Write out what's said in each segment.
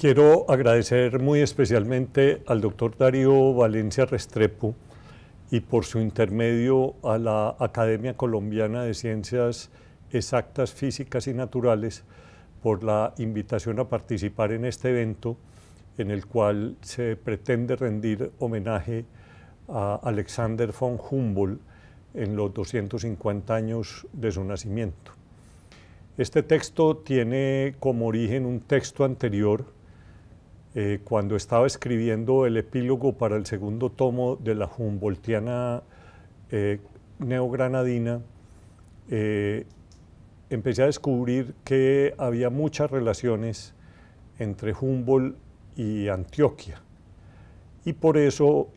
Quiero agradecer muy especialmente al doctor Darío Valencia Restrepo y por su intermedio a la Academia Colombiana de Ciencias Exactas, Físicas y Naturales por la invitación a participar en este evento en el cual se pretende rendir homenaje a Alexander von Humboldt en los 250 años de su nacimiento. Este texto tiene como origen un texto anterior eh, cuando estaba escribiendo el epílogo para el segundo tomo de la Humboldtiana eh, Neogranadina, eh, empecé a descubrir que había muchas relaciones entre Humboldt y Antioquia. Y por eso,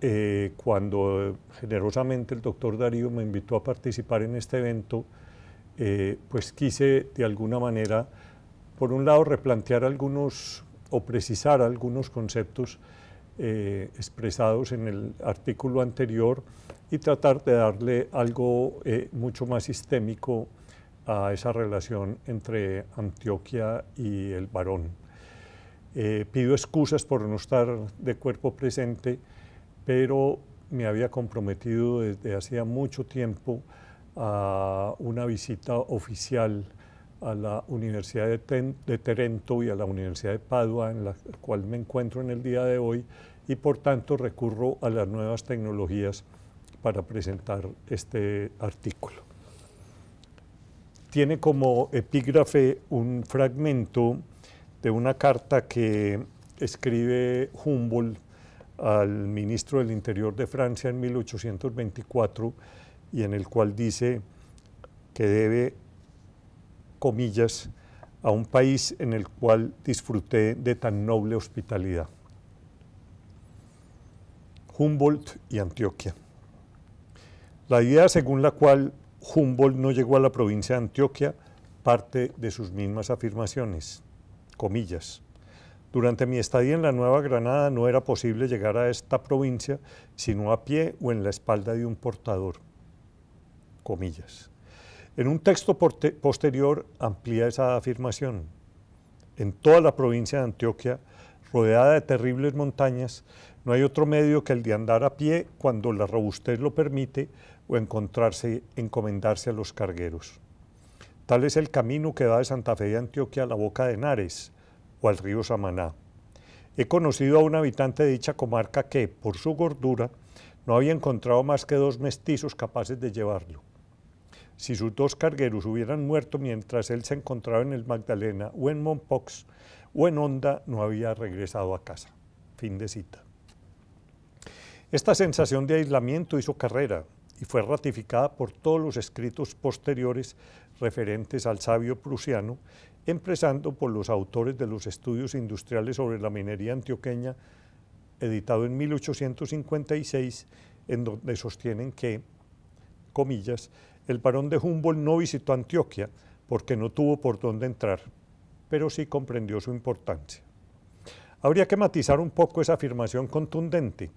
cuando generosamente el doctor Darío me invitó a participar en este evento, pues quise de alguna manera, por un lado, replantear algunos o precisar algunos conceptos eh, expresados en el artículo anterior y tratar de darle algo eh, mucho más sistémico a esa relación entre Antioquia y el varón. Eh, pido excusas por no estar de cuerpo presente, pero me había comprometido desde hacía mucho tiempo a una visita oficial a la Universidad de, de, Tarento y a la Universidad de Padua, en la cual me encuentro en el día de hoy, y por tanto recurro a las nuevas tecnologías para presentar este artículo. Tiene como epígrafe un fragmento de una carta que escribe Humboldt al ministro del Interior de Francia en 1824 y en el cual dice que debe comillas, a un país en el cual disfruté de tan noble hospitalidad. Humboldt y Antioquia. La idea según la cual Humboldt no llegó a la provincia de Antioquia parte de sus mismas afirmaciones. Comillas. Durante mi estadía en la Nueva Granada no era posible llegar a esta provincia sino a pie o en la espalda de un portador. Comillas. En un texto posterior amplía esa afirmación. En toda la provincia de Antioquia, rodeada de terribles montañas, no hay otro medio que el de andar a pie cuando la robustez lo permite o encontrarse, encomendarse a los cargueros. Tal es el camino que va de Santa Fe de Antioquia a la boca de Henares o al río Samaná. He conocido a un habitante de dicha comarca que, por su gordura, no había encontrado más que dos mestizos capaces de llevarlo. Si sus dos cargueros hubieran muerto mientras él se encontraba en el Magdalena o en Montpox o en Honda, no había regresado a casa. Fin de cita. Esta sensación de aislamiento hizo carrera y fue ratificada por todos los escritos posteriores referentes al sabio prusiano, empezando por los autores de los estudios industriales sobre la minería antioqueña, editado en 1856, en donde sostienen que comillas, el barón de Humboldt no visitó Antioquia porque no tuvo por dónde entrar, pero sí comprendió su importancia. Habría que matizar un poco esa afirmación contundente,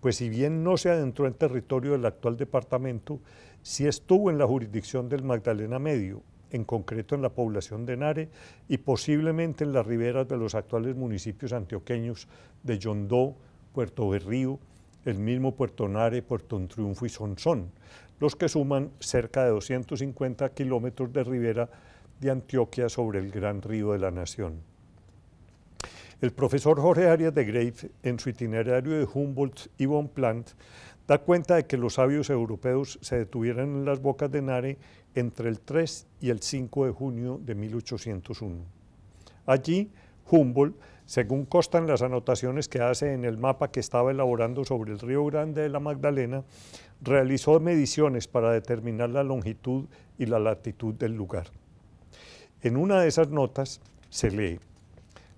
pues si bien no se adentró en territorio del actual departamento, sí estuvo en la jurisdicción del Magdalena Medio, en concreto en la población de Nare y posiblemente en las riberas de los actuales municipios antioqueños de Yondó, Puerto Berrío, el mismo Puerto Nare, Puerto Triunfo y Sonsón, los que suman cerca de 250 kilómetros de ribera de Antioquia sobre el gran río de la nación. El profesor Jorge Arias de Grave, en su itinerario de Humboldt y von Plant, da cuenta de que los sabios europeos se detuvieron en las bocas de Nare entre el 3 y el 5 de junio de 1801. Allí, Humboldt según constan las anotaciones que hace en el mapa que estaba elaborando sobre el Río Grande de la Magdalena, realizó mediciones para determinar la longitud y la latitud del lugar. En una de esas notas se lee,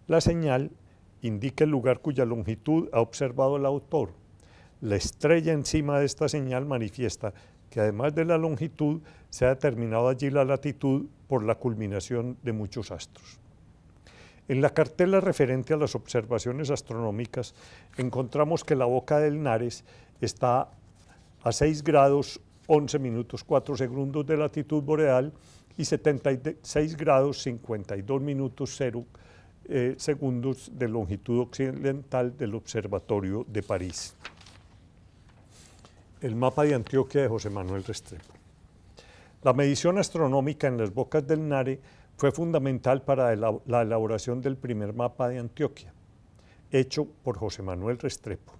la señal indica el lugar cuya longitud ha observado el autor. La estrella encima de esta señal manifiesta que además de la longitud se ha determinado allí la latitud por la culminación de muchos astros. En la cartela referente a las observaciones astronómicas encontramos que la boca del Nares está a 6 grados 11 minutos 4 segundos de latitud boreal y 76 grados 52 minutos 0 eh, segundos de longitud occidental del Observatorio de París. El mapa de Antioquia de José Manuel Restrepo. La medición astronómica en las bocas del Nare fue fundamental para la elaboración del primer mapa de Antioquia, hecho por José Manuel Restrepo.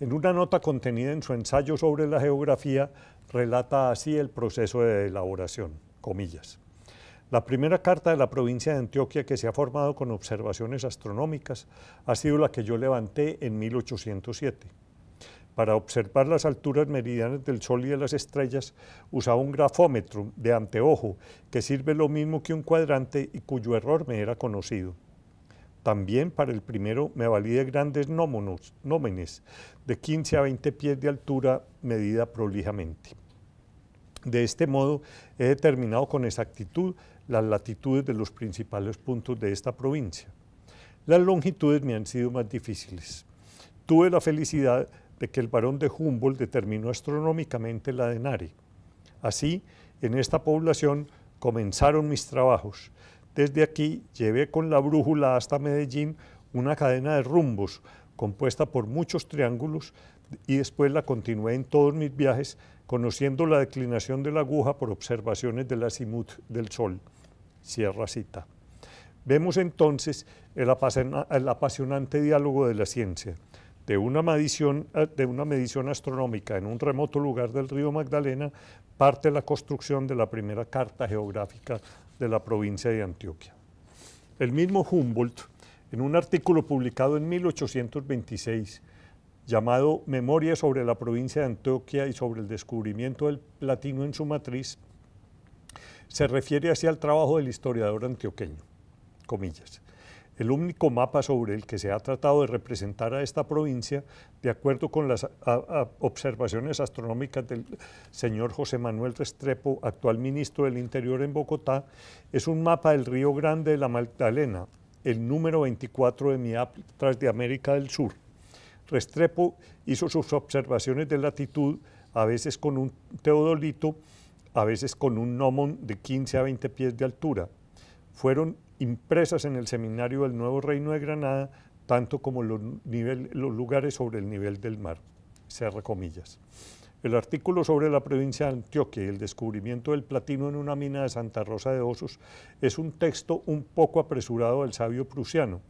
En una nota contenida en su ensayo sobre la geografía, relata así el proceso de elaboración, comillas. La primera carta de la provincia de Antioquia que se ha formado con observaciones astronómicas ha sido la que yo levanté en 1807 para observar las alturas meridianas del Sol y de las estrellas usaba un grafómetro de anteojo que sirve lo mismo que un cuadrante y cuyo error me era conocido. También para el primero me valí de grandes nómonos, nómenes de 15 a 20 pies de altura medida prolijamente. De este modo he determinado con exactitud las latitudes de los principales puntos de esta provincia. Las longitudes me han sido más difíciles. Tuve la felicidad de que el varón de Humboldt determinó astronómicamente la de Nari. Así, en esta población comenzaron mis trabajos. Desde aquí llevé con la brújula hasta Medellín una cadena de rumbos compuesta por muchos triángulos y después la continué en todos mis viajes conociendo la declinación de la aguja por observaciones del azimut del sol. Cierra cita. Vemos entonces el, apasionante diálogo de la ciencia. Eh, de una, medición, astronómica en un remoto lugar del río Magdalena, parte la construcción de la primera carta geográfica de la provincia de Antioquia. El mismo Humboldt, en un artículo publicado en 1826, llamado Memoria sobre la provincia de Antioquia y sobre el descubrimiento del platino en su matriz, se refiere así al trabajo del historiador antioqueño, comillas el único mapa sobre el que se ha tratado de representar a esta provincia, de acuerdo con las observaciones astronómicas del señor José Manuel Restrepo, actual ministro del Interior en Bogotá, es un mapa del Río Grande de la Magdalena, el número 24 de MIAP tras de América del Sur. Restrepo hizo sus observaciones de latitud, a veces con un teodolito, a veces con un gnomon de 15 a 20 pies de altura. Fueron impresas en el Seminario del Nuevo Reino de Granada, tanto como los, lugares sobre el nivel del mar. comillas. El artículo sobre la provincia de Antioquia y el descubrimiento del platino en una mina de Santa Rosa de Osos es un texto un poco apresurado del sabio prusiano,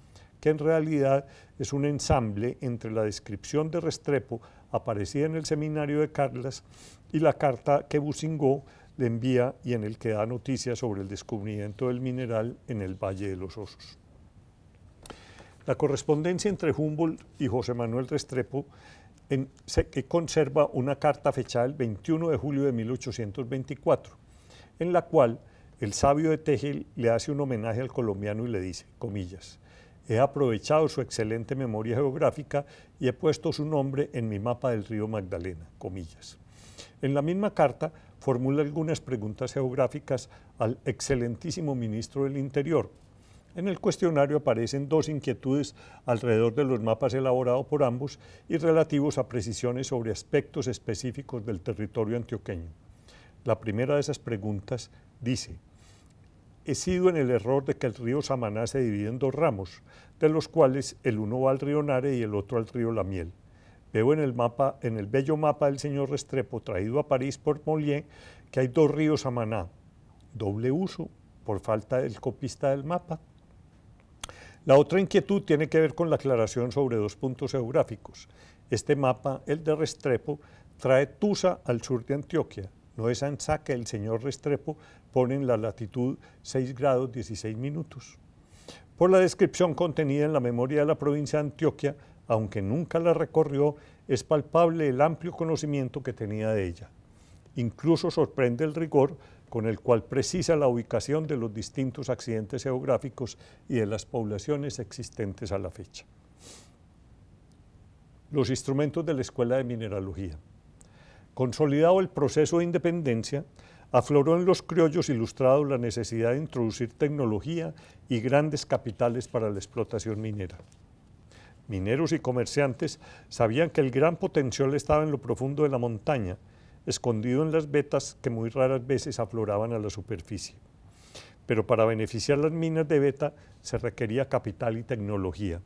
que en realidad es un ensamble entre la descripción de Restrepo aparecida en el seminario de Carlas y la carta que Busingó le envía y en el que da noticias sobre el descubrimiento del mineral en el Valle de los Osos. La correspondencia entre Humboldt y José Manuel Restrepo, que conserva una carta fechada el 21 de julio de 1824, en la cual el sabio de Tegel le hace un homenaje al colombiano y le dice, comillas, he aprovechado su excelente memoria geográfica y he puesto su nombre en mi mapa del río Magdalena, comillas. En la misma carta, formula algunas preguntas geográficas al excelentísimo ministro del Interior. En el cuestionario aparecen dos inquietudes alrededor de los mapas elaborados por ambos y relativos a precisiones sobre aspectos específicos del territorio antioqueño. La primera de esas preguntas dice, he sido en el error de que el río Samaná se divide en dos ramos, de los cuales el uno va al río Nare y el otro al río La Miel. Veo en el mapa, en el bello mapa del señor Restrepo, traído a París por Mollier, que hay dos ríos a Maná. Doble uso, por falta del copista del mapa. La otra inquietud tiene que ver con la aclaración sobre dos puntos geográficos. Este mapa, el de Restrepo, trae Tusa al sur de Antioquia. No es Anza que el señor Restrepo pone en la latitud 6 grados 16 minutos. Por la descripción contenida en la memoria de la provincia de Antioquia, aunque nunca la recorrió, es palpable el amplio conocimiento que tenía de ella. Incluso sorprende el rigor con el cual precisa la ubicación de los distintos accidentes geográficos y de las poblaciones existentes a la fecha. Los instrumentos de la Escuela de Mineralogía. Consolidado el proceso de independencia, afloró en los criollos ilustrados la necesidad de introducir tecnología y grandes capitales para la explotación minera mineros y comerciantes, sabían que el gran potencial estaba en lo profundo de la montaña, escondido en las vetas que muy raras veces afloraban a la superficie. Pero para beneficiar las minas de beta se requería capital y tecnología.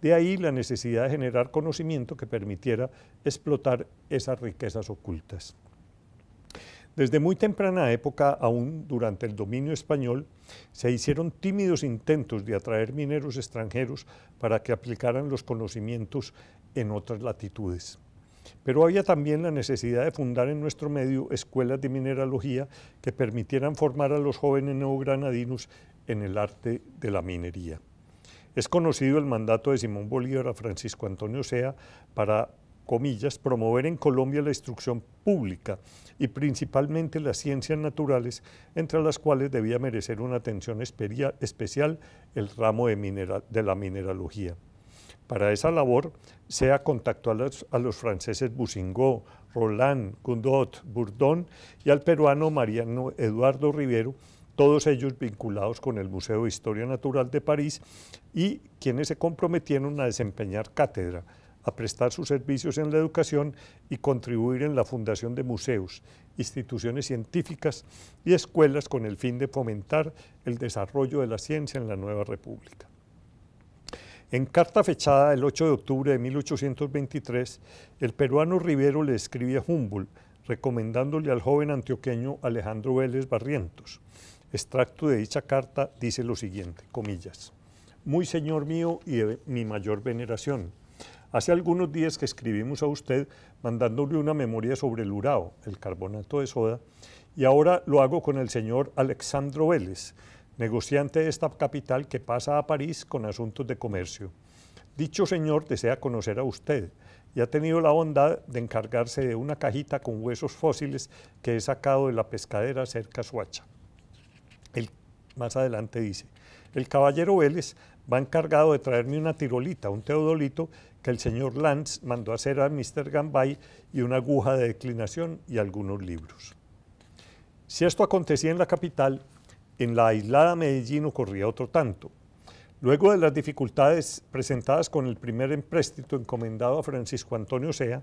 De ahí la necesidad de generar conocimiento que permitiera explotar esas riquezas ocultas. Desde muy temprana época, aún durante el dominio español, se hicieron tímidos intentos de atraer mineros extranjeros para que aplicaran los conocimientos en otras latitudes. Pero había también la necesidad de fundar en nuestro medio escuelas de mineralogía que permitieran formar a los jóvenes neogranadinos en el arte de la minería. Es conocido el mandato de Simón Bolívar a Francisco Antonio Sea para comillas, promover en Colombia la instrucción pública y principalmente las ciencias naturales, entre las cuales debía merecer una atención especial el ramo de, la mineralogía. Para esa labor, se ha contactado a los franceses Busingó, Roland, Gundot, Bourdon y al peruano Mariano Eduardo Rivero, todos ellos vinculados con el Museo de Historia Natural de París y quienes se comprometieron a desempeñar cátedra a prestar sus servicios en la educación y contribuir en la fundación de museos, instituciones científicas y escuelas con el fin de fomentar el desarrollo de la ciencia en la nueva república. En carta fechada el 8 de octubre de 1823, el peruano Rivero le escribía a Humboldt recomendándole al joven antioqueño Alejandro Vélez Barrientos. Extracto de dicha carta dice lo siguiente, comillas, Muy señor mío y de mi mayor veneración, Hace algunos días que escribimos a usted mandándole una memoria sobre el urao, el carbonato de soda, y ahora lo hago con el señor Alexandro Vélez, negociante de esta capital que pasa a París con asuntos de comercio. Dicho señor desea conocer a usted y ha tenido la bondad de encargarse de una cajita con huesos fósiles que he sacado de la pescadera cerca a Suacha. El más adelante dice, el caballero Vélez va encargado de traerme una tirolita, un teodolito, que el señor Lance mandó hacer a Mr. Gambay y una aguja de declinación y algunos libros. Si esto acontecía en la capital, en la aislada Medellín ocurría otro tanto. Luego de las dificultades presentadas con el primer empréstito encomendado a Francisco Antonio Sea,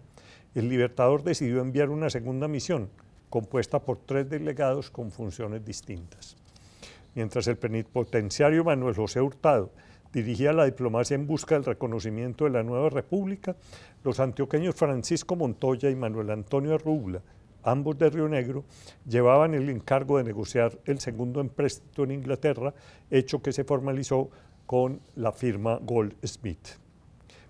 el Libertador decidió enviar una segunda misión, compuesta por tres delegados con funciones distintas. Mientras el plenipotenciario Manuel José Hurtado dirigía la diplomacia en busca del reconocimiento de la nueva república, los antioqueños Francisco Montoya y Manuel Antonio Arrubla, ambos de Río Negro, llevaban el encargo de negociar el segundo empréstito en Inglaterra, hecho que se formalizó con la firma Goldsmith.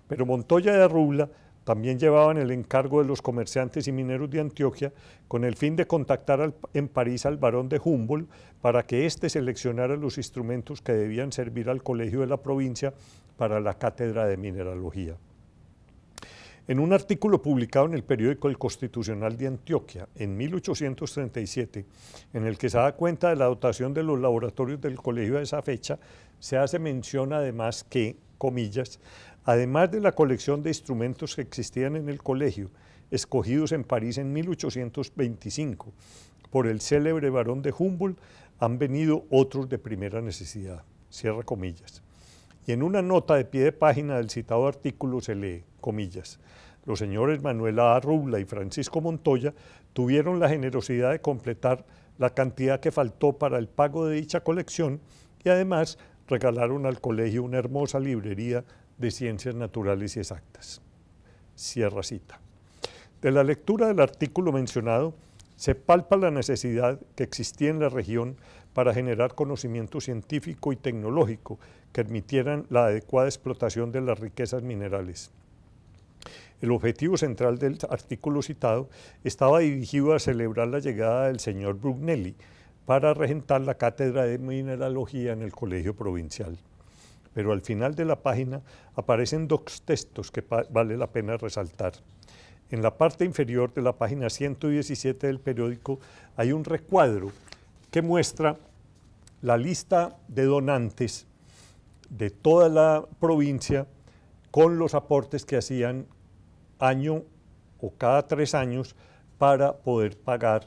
Pero Montoya y Arrubla también llevaban el encargo de los comerciantes y mineros de Antioquia con el fin de contactar en París al barón de Humboldt para que éste seleccionara los instrumentos que debían servir al colegio de la provincia para la cátedra de mineralogía. En un artículo publicado en el periódico El Constitucional de Antioquia en 1837, en el que se da cuenta de la dotación de los laboratorios del colegio a esa fecha, se hace mención además que comillas, además de la colección de instrumentos que existían en el colegio, escogidos en París en 1825 por el célebre barón de Humboldt, han venido otros de primera necesidad. Cierra comillas. Y en una nota de pie de página del citado artículo se lee, comillas, los señores A. Rubla y Francisco Montoya tuvieron la generosidad de completar la cantidad que faltó para el pago de dicha colección y además regalaron al colegio una hermosa librería de ciencias naturales y exactas. Cierra cita. De la lectura del artículo mencionado, se palpa la necesidad que existía en la región para generar conocimiento científico y tecnológico que admitieran la adecuada explotación de las riquezas minerales. El objetivo central del artículo citado estaba dirigido a celebrar la llegada del señor Brugnelli, para regentar la cátedra de mineralogía en el Colegio Provincial. Pero al final de la página aparecen dos textos que vale la pena resaltar. En la parte inferior de la página 117 del periódico hay un recuadro que muestra la lista de donantes de toda la provincia con los aportes que hacían año o cada tres años para poder pagar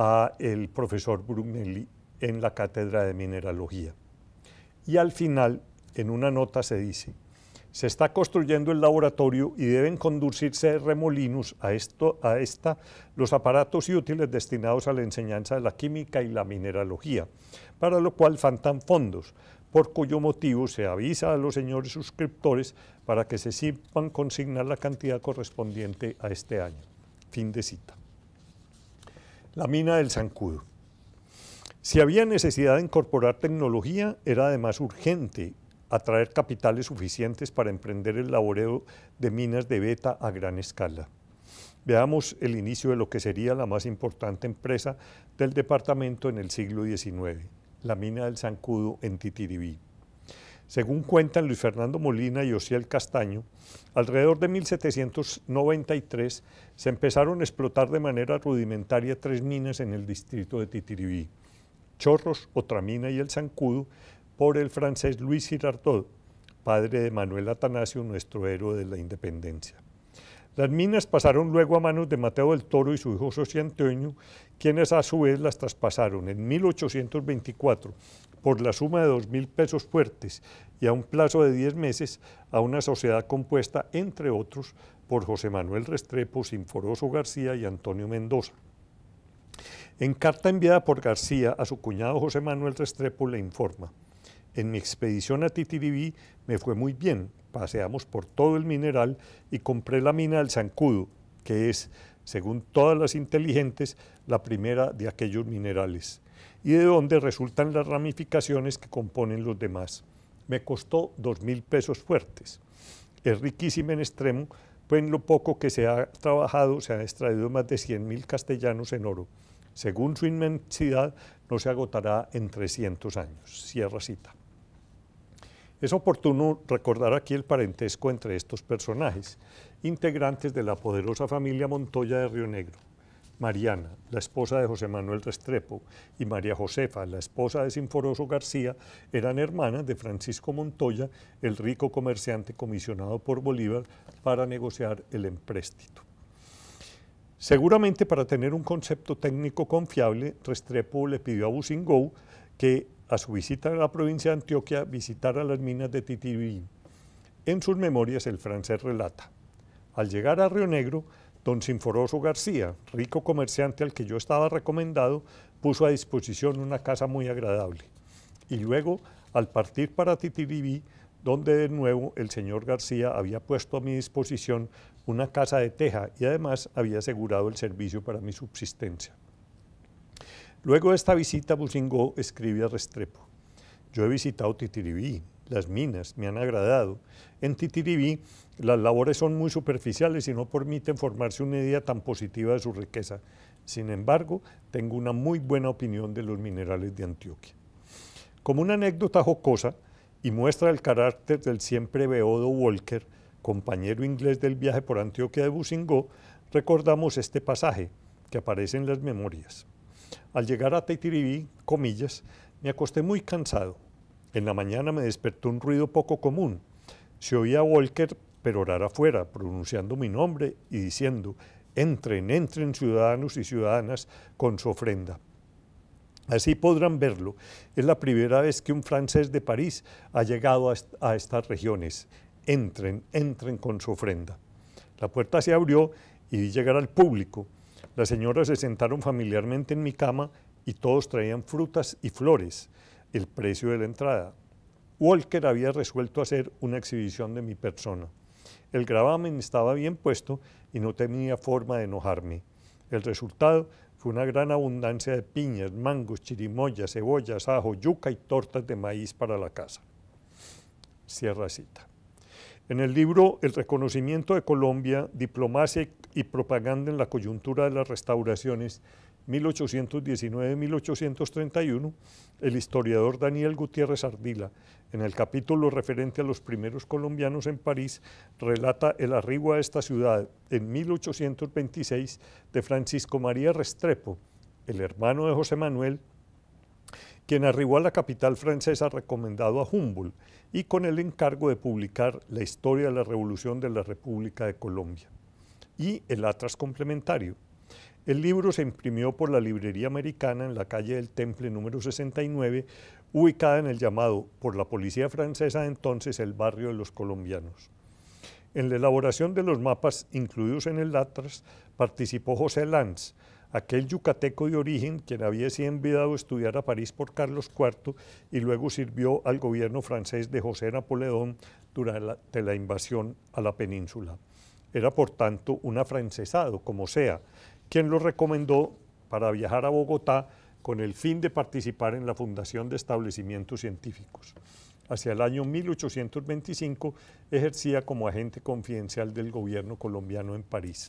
a el profesor Brunelli en la cátedra de mineralogía. Y al final, en una nota se dice, se está construyendo el laboratorio y deben conducirse remolinos a, esto, a esta los aparatos y útiles destinados a la enseñanza de la química y la mineralogía, para lo cual faltan fondos, por cuyo motivo se avisa a los señores suscriptores para que se sirvan consignar la cantidad correspondiente a este año. Fin de cita la mina del zancudo. Si había necesidad de incorporar tecnología, era además urgente atraer capitales suficientes para emprender el laboreo de minas de beta a gran escala. Veamos el inicio de lo que sería la más importante empresa del departamento en el siglo XIX, la mina del zancudo en Titiribí. Según cuentan Luis Fernando Molina y Osiel Castaño, alrededor de 1793 se empezaron a explotar de manera rudimentaria tres minas en el distrito de Titiribí, Chorros, mina y El Zancudo, por el francés Luis Girardot, padre de Manuel Atanasio, nuestro héroe de la independencia. Las minas pasaron luego a manos de Mateo del Toro y su hijo José Antonio, quienes a su vez las traspasaron en 1824 por la suma de 2.000 pesos fuertes y a un plazo de 10 meses a una sociedad compuesta, entre otros, por José Manuel Restrepo, Sinforoso García y Antonio Mendoza. En carta enviada por García a su cuñado José Manuel Restrepo le informa, en mi expedición a Titiribí me fue muy bien, paseamos por todo el mineral y compré la mina del Zancudo, que es, según todas las inteligentes, la primera de aquellos minerales y de donde resultan las ramificaciones que componen los demás. Me costó dos mil pesos fuertes. Es riquísimo en extremo, pues en lo poco que se ha trabajado se han extraído más de mil castellanos en oro. Según su inmensidad, no se agotará en 300 años. Cierra cita. Es oportuno recordar aquí el parentesco entre estos personajes, integrantes de la poderosa familia Montoya de Río Negro. Mariana, la esposa de José Manuel Restrepo, y María Josefa, la esposa de Sinforoso García, eran hermanas de Francisco Montoya, el rico comerciante comisionado por Bolívar para negociar el empréstito. Seguramente para tener un concepto técnico confiable, Restrepo le pidió a Busingou que a su visita a la provincia de Antioquia visitara las minas de Titibí. En sus memorias el francés relata, al llegar a Río Negro, Don Sinforoso García, rico comerciante al que yo estaba recomendado, puso a disposición una casa muy agradable. Y luego, al partir para Titiribí, donde de nuevo el señor García había puesto a mi disposición una casa de teja y además había asegurado el servicio para mi subsistencia. Luego de esta visita escribe a Restrepo, yo he visitado Titiribí, las minas, me han agradado. En Titiribí las labores son muy superficiales y no permiten formarse una idea tan positiva de su riqueza. Sin embargo, tengo una muy buena opinión de los minerales de Antioquia. Como una anécdota jocosa y muestra el carácter del siempre Beodo Walker, compañero inglés del viaje por Antioquia de Busingó, recordamos este pasaje que aparece en las memorias. Al llegar a Titiribí, comillas, me acosté muy cansado, en la mañana me despertó un ruido poco común. Se oía a Walker perorar afuera, pronunciando mi nombre y diciendo, entren, entren ciudadanos y ciudadanas con su ofrenda. Así podrán verlo. Es la primera vez que un francés de París ha llegado a, a estas regiones. Entren, entren con su ofrenda. La puerta se abrió y vi llegar al público. Las señoras se sentaron familiarmente en mi cama y todos traían frutas y flores el precio de la entrada. Walker había resuelto hacer una exhibición de mi persona. El gravamen estaba bien puesto y no tenía forma de enojarme. El resultado fue una gran abundancia de piñas, mangos, chirimoyas, cebollas, ajo, yuca y tortas de maíz para la casa. Cierra cita. En el libro El reconocimiento de Colombia, diplomacia y propaganda en la coyuntura de las restauraciones, 1819-1831, el historiador Daniel Gutiérrez Ardila, en el capítulo referente a los primeros colombianos en París, relata el arribo a esta ciudad en 1826 de Francisco María Restrepo, el hermano de José Manuel, quien arribó a la capital francesa recomendado a Humboldt y con el encargo de publicar la historia de la Revolución de la República de Colombia y el atras complementario, el libro se imprimió por la Librería Americana en la calle del Temple número 69, ubicada en el llamado por la policía francesa entonces el barrio de los colombianos. En la elaboración de los mapas incluidos en el Atlas participó José Lanz, aquel yucateco de origen quien había sido enviado a estudiar a París por Carlos IV y luego sirvió al gobierno francés de José Napoleón durante la invasión a la península. Era por tanto un afrancesado, como sea, quien lo recomendó para viajar a Bogotá con el fin de participar en la fundación de establecimientos científicos. Hacia el año 1825 ejercía como agente confidencial del gobierno colombiano en París.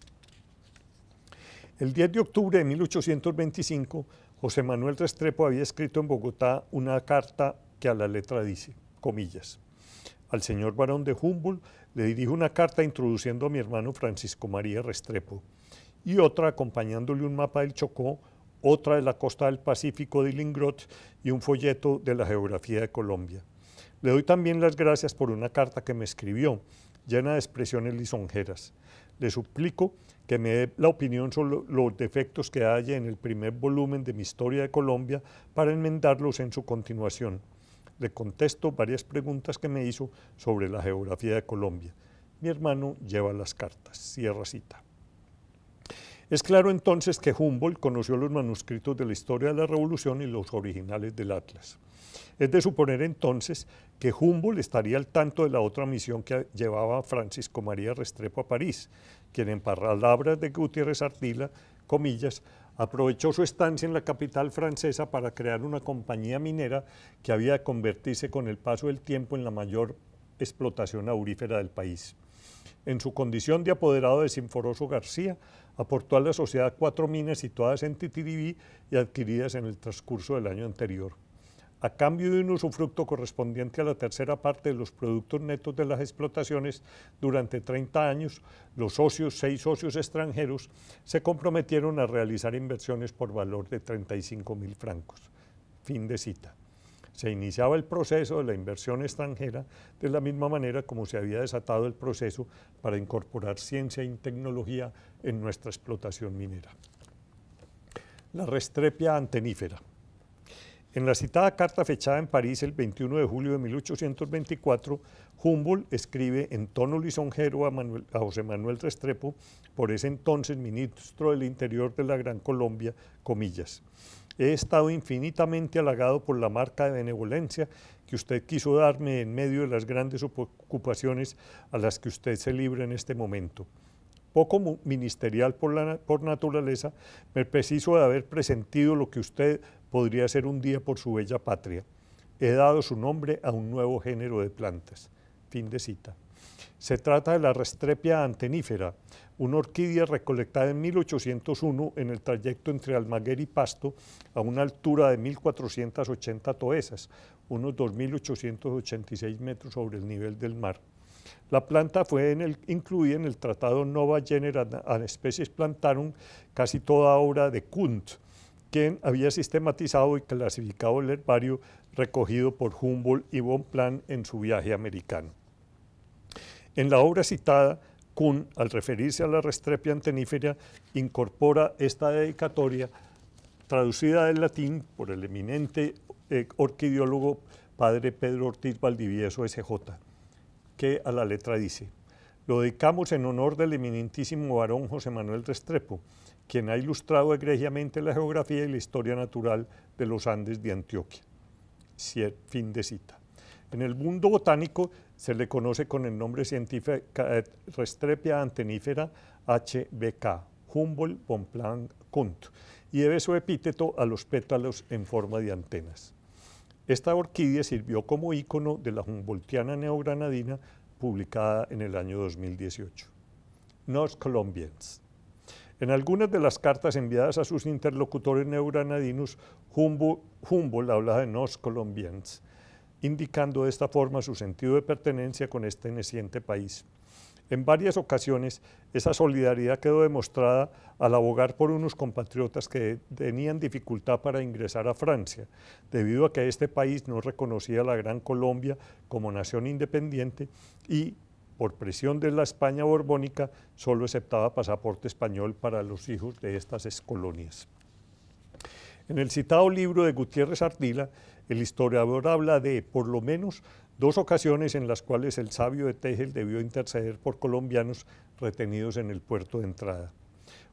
El 10 de octubre de 1825, José Manuel Restrepo había escrito en Bogotá una carta que a la letra dice, comillas, al señor barón de Humboldt le dirijo una carta introduciendo a mi hermano Francisco María Restrepo y otra acompañándole un mapa del Chocó, otra de la costa del Pacífico de Lingrot y un folleto de la geografía de Colombia. Le doy también las gracias por una carta que me escribió, llena de expresiones lisonjeras. Le suplico que me dé la opinión sobre los defectos que haya en el primer volumen de mi historia de Colombia para enmendarlos en su continuación. Le contesto varias preguntas que me hizo sobre la geografía de Colombia. Mi hermano lleva las cartas. Cierra cita. Es claro entonces que Humboldt conoció los manuscritos de la historia de la Revolución y los originales del Atlas. Es de suponer entonces que Humboldt estaría al tanto de la otra misión que llevaba Francisco María Restrepo a París, quien en palabras de Gutiérrez Artila, comillas, aprovechó su estancia en la capital francesa para crear una compañía minera que había de convertirse con el paso del tiempo en la mayor explotación aurífera del país. En su condición de apoderado de Sinforoso García, aportó a la sociedad cuatro minas situadas en Titiribí y adquiridas en el transcurso del año anterior. A cambio de un usufructo correspondiente a la tercera parte de los productos netos de las explotaciones, durante 30 años, los socios, seis socios extranjeros, se comprometieron a realizar inversiones por valor de 35 mil francos. Fin de cita se iniciaba el proceso de la inversión extranjera de la misma manera como se había desatado el proceso para incorporar ciencia y tecnología en nuestra explotación minera. La restrepia antenífera. En la citada carta fechada en París el 21 de julio de 1824, Humboldt escribe en tono lisonjero a, a, José Manuel Restrepo, por ese entonces ministro del Interior de la Gran Colombia, comillas, He estado infinitamente halagado por la marca de benevolencia que usted quiso darme en medio de las grandes ocupaciones a las que usted se libra en este momento. Poco ministerial por, naturaleza, me preciso de haber presentido lo que usted podría ser un día por su bella patria. He dado su nombre a un nuevo género de plantas. Fin de cita. Se trata de la Restrepia antenífera, una orquídea recolectada en 1801 en el trayecto entre Almaguer y Pasto a una altura de 1.480 toesas, unos 2.886 metros sobre el nivel del mar. La planta fue incluida en el Tratado Nova Genera ad Especies Plantarum, casi toda obra de Kunt, quien había sistematizado y clasificado el herbario recogido por Humboldt y Bonpland en su viaje americano. En la obra citada, Kuhn, al referirse a la Restrepia antenífera, incorpora esta dedicatoria, traducida del latín por el eminente eh, orquidiólogo padre Pedro Ortiz Valdivieso SJ, que a la letra dice, lo dedicamos en honor del eminentísimo varón José Manuel Restrepo, quien ha ilustrado egregiamente la geografía y la historia natural de los Andes de Antioquia. Cier, fin de cita. En el mundo botánico, se le conoce con el nombre científico eh, Restrepia antenífera HBK, Humboldt von Planck Kunt, y debe su epíteto a los pétalos en forma de antenas. Esta orquídea sirvió como ícono de la Humboldtiana neogranadina publicada en el año 2018. Nos Colombians. En algunas de las cartas enviadas a sus interlocutores neogranadinos, Humboldt, Humboldt hablaba de nos colombians indicando de esta forma su sentido de pertenencia con este naciente país. En varias ocasiones, esa solidaridad quedó demostrada al abogar por unos compatriotas que tenían dificultad para ingresar a Francia, debido a que este país no reconocía a la Gran Colombia como nación independiente y, por presión de la España borbónica, solo aceptaba pasaporte español para los hijos de estas colonias. En el citado libro de Gutiérrez Ardila, el historiador habla de por lo menos dos ocasiones en las cuales el sabio de Tegel debió interceder por colombianos retenidos en el puerto de entrada.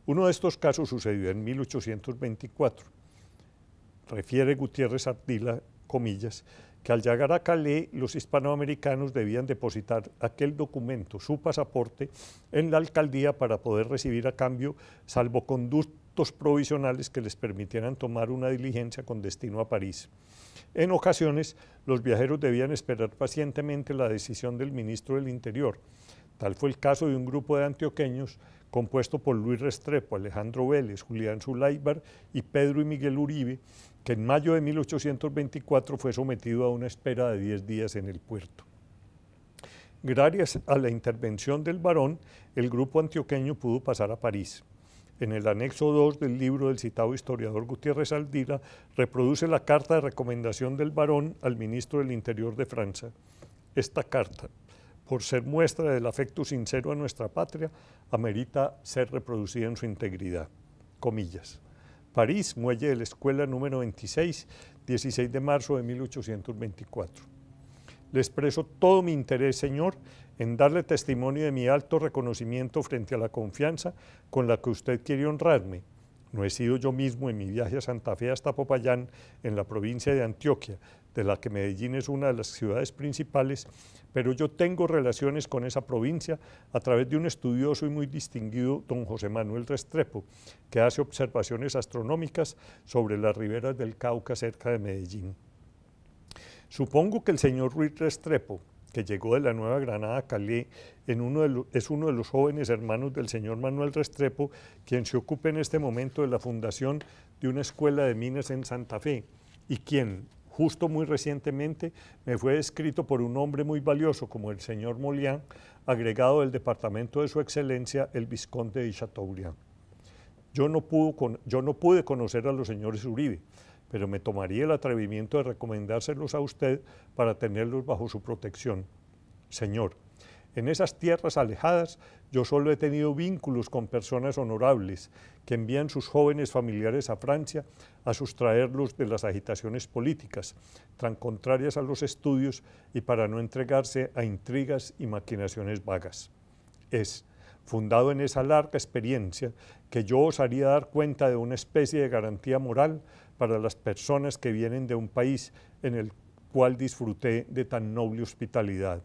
Uno de estos casos sucedió en 1824. Refiere Gutiérrez Ardila, comillas, que al llegar a Calais los hispanoamericanos debían depositar aquel documento, su pasaporte, en la alcaldía para poder recibir a cambio salvoconducto provisionales que les permitieran tomar una diligencia con destino a París. En ocasiones, los viajeros debían esperar pacientemente la decisión del ministro del Interior. Tal fue el caso de un grupo de antioqueños compuesto por Luis Restrepo, Alejandro Vélez, Julián Zulaibar y Pedro y Miguel Uribe, que en mayo de 1824 fue sometido a una espera de 10 días en el puerto. Gracias a la intervención del Barón, el grupo antioqueño pudo pasar a París en el anexo 2 del libro del citado historiador Gutiérrez Aldira, reproduce la carta de recomendación del varón al ministro del Interior de Francia. Esta carta, por ser muestra del afecto sincero a nuestra patria, amerita ser reproducida en su integridad. Comillas. París, muelle de la escuela número 26, 16 de marzo de 1824 le expreso todo mi interés, Señor, en darle testimonio de mi alto reconocimiento frente a la confianza con la que usted quiere honrarme. No he sido yo mismo en mi viaje a Santa Fe hasta Popayán, en la provincia de Antioquia, de la que Medellín es una de las ciudades principales, pero yo tengo relaciones con esa provincia a través de un estudioso y muy distinguido don José Manuel Restrepo, que hace observaciones astronómicas sobre las riberas del Cauca cerca de Medellín. Supongo que el señor Ruiz Restrepo, que llegó de la Nueva Granada a Cali, es uno de los jóvenes hermanos del señor Manuel Restrepo, quien se ocupa en este momento de la fundación de una escuela de minas en Santa Fe y quien, justo muy recientemente, me fue descrito por un hombre muy valioso como el señor Molián, agregado del departamento de su excelencia, el vizconde de Chateaubriand. yo no pude conocer a los señores Uribe, pero me tomaría el atrevimiento de recomendárselos a usted para tenerlos bajo su protección. Señor, en esas tierras alejadas yo solo he tenido vínculos con personas honorables que envían sus jóvenes familiares a Francia a sustraerlos de las agitaciones políticas, tan contrarias a los estudios y para no entregarse a intrigas y maquinaciones vagas. Es, fundado en esa larga experiencia, que yo osaría dar cuenta de una especie de garantía moral para las personas que vienen de un país en el cual disfruté de tan noble hospitalidad.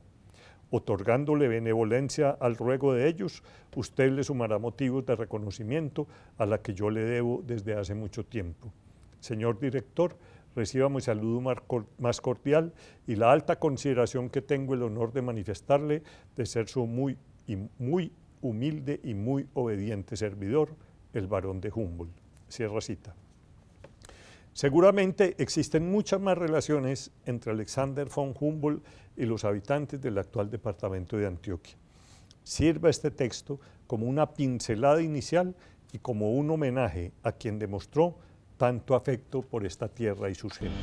Otorgándole benevolencia al ruego de ellos, usted le sumará motivos de reconocimiento a la que yo le debo desde hace mucho tiempo. Señor director, reciba mi saludo más cordial y la alta consideración que tengo el honor de manifestarle de ser su muy, y muy humilde y muy obediente servidor, el barón de Humboldt. Cierra cita. Seguramente existen muchas más relaciones entre Alexander von Humboldt y los habitantes del actual departamento de Antioquia. Sirva este texto como una pincelada inicial y como un homenaje a quien demostró tanto afecto por esta tierra y sus gentes.